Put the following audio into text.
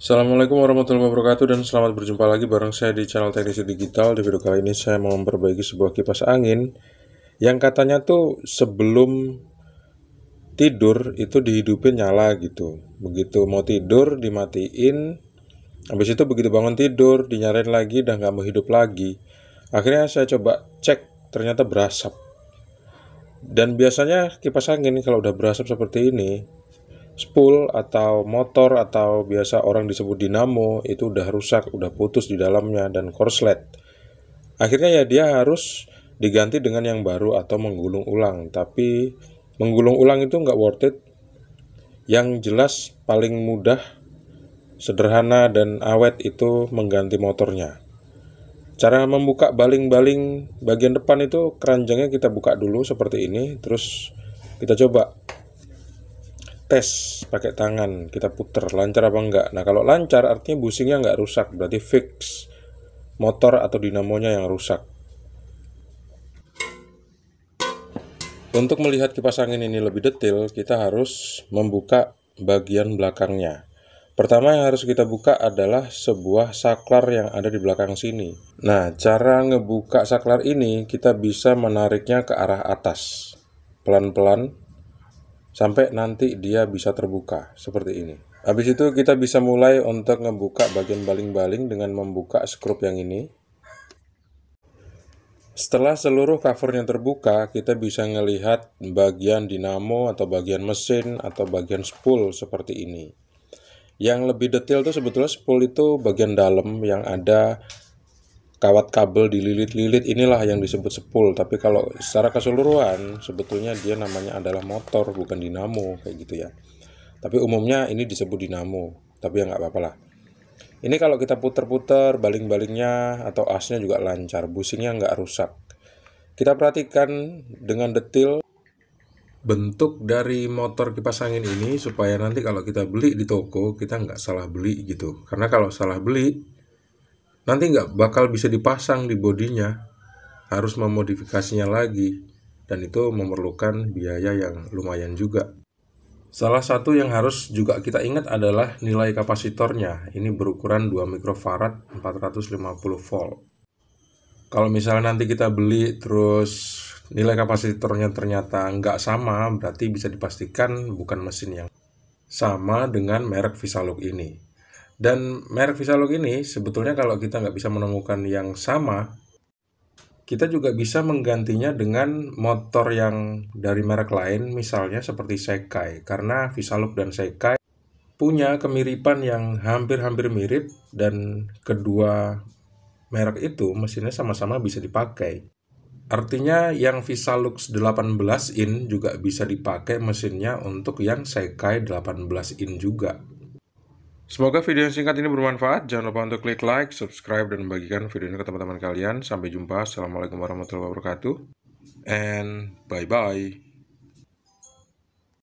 Assalamualaikum warahmatullahi wabarakatuh dan selamat berjumpa lagi bareng saya di channel Teknisi Digital. Di video kali ini saya mau memperbaiki sebuah kipas angin yang katanya tuh sebelum tidur itu dihidupin nyala gitu. Begitu mau tidur dimatiin, habis itu begitu bangun tidur dinyalain lagi dan nggak mau hidup lagi. Akhirnya saya coba cek ternyata berasap. Dan biasanya kipas angin kalau udah berasap seperti ini spool atau motor atau biasa orang disebut dinamo itu udah rusak, udah putus di dalamnya dan korslet. Akhirnya ya dia harus diganti dengan yang baru atau menggulung ulang. Tapi menggulung ulang itu nggak worth it. Yang jelas paling mudah, sederhana dan awet itu mengganti motornya. Cara membuka baling-baling bagian depan itu keranjangnya kita buka dulu seperti ini, terus kita coba tes pakai tangan kita puter lancar apa enggak nah kalau lancar artinya businya enggak rusak berarti fix motor atau dinamonya yang rusak untuk melihat kipas angin ini lebih detail kita harus membuka bagian belakangnya Pertama yang harus kita buka adalah sebuah saklar yang ada di belakang sini. Nah, cara ngebuka saklar ini kita bisa menariknya ke arah atas. Pelan-pelan sampai nanti dia bisa terbuka seperti ini. Habis itu kita bisa mulai untuk membuka bagian baling-baling dengan membuka skrup yang ini. Setelah seluruh covernya terbuka, kita bisa melihat bagian dinamo atau bagian mesin atau bagian spool seperti ini. Yang lebih detail itu sebetulnya spool itu bagian dalam yang ada kawat kabel dililit-lilit inilah yang disebut sepul tapi kalau secara keseluruhan sebetulnya dia namanya adalah motor bukan dinamo kayak gitu ya tapi umumnya ini disebut dinamo tapi ya nggak apa-apa lah ini kalau kita puter-puter baling-balingnya atau asnya juga lancar busingnya nggak rusak kita perhatikan dengan detail bentuk dari motor kipas angin ini supaya nanti kalau kita beli di toko kita nggak salah beli gitu karena kalau salah beli nanti nggak bakal bisa dipasang di bodinya harus memodifikasinya lagi dan itu memerlukan biaya yang lumayan juga salah satu yang harus juga kita ingat adalah nilai kapasitornya ini berukuran 2 mikrofarad 450 volt kalau misalnya nanti kita beli terus nilai kapasitornya ternyata nggak sama berarti bisa dipastikan bukan mesin yang sama dengan merek Visalog ini dan merek Visalog ini sebetulnya kalau kita nggak bisa menemukan yang sama, kita juga bisa menggantinya dengan motor yang dari merek lain, misalnya seperti Sekai, karena Visalog dan Sekai punya kemiripan yang hampir-hampir mirip dan kedua merek itu mesinnya sama-sama bisa dipakai. Artinya yang Visalux 18 in juga bisa dipakai mesinnya untuk yang Sekai 18 in juga. Semoga video yang singkat ini bermanfaat. Jangan lupa untuk klik like, subscribe, dan bagikan video ini ke teman-teman kalian. Sampai jumpa. Assalamualaikum warahmatullahi wabarakatuh. And bye-bye.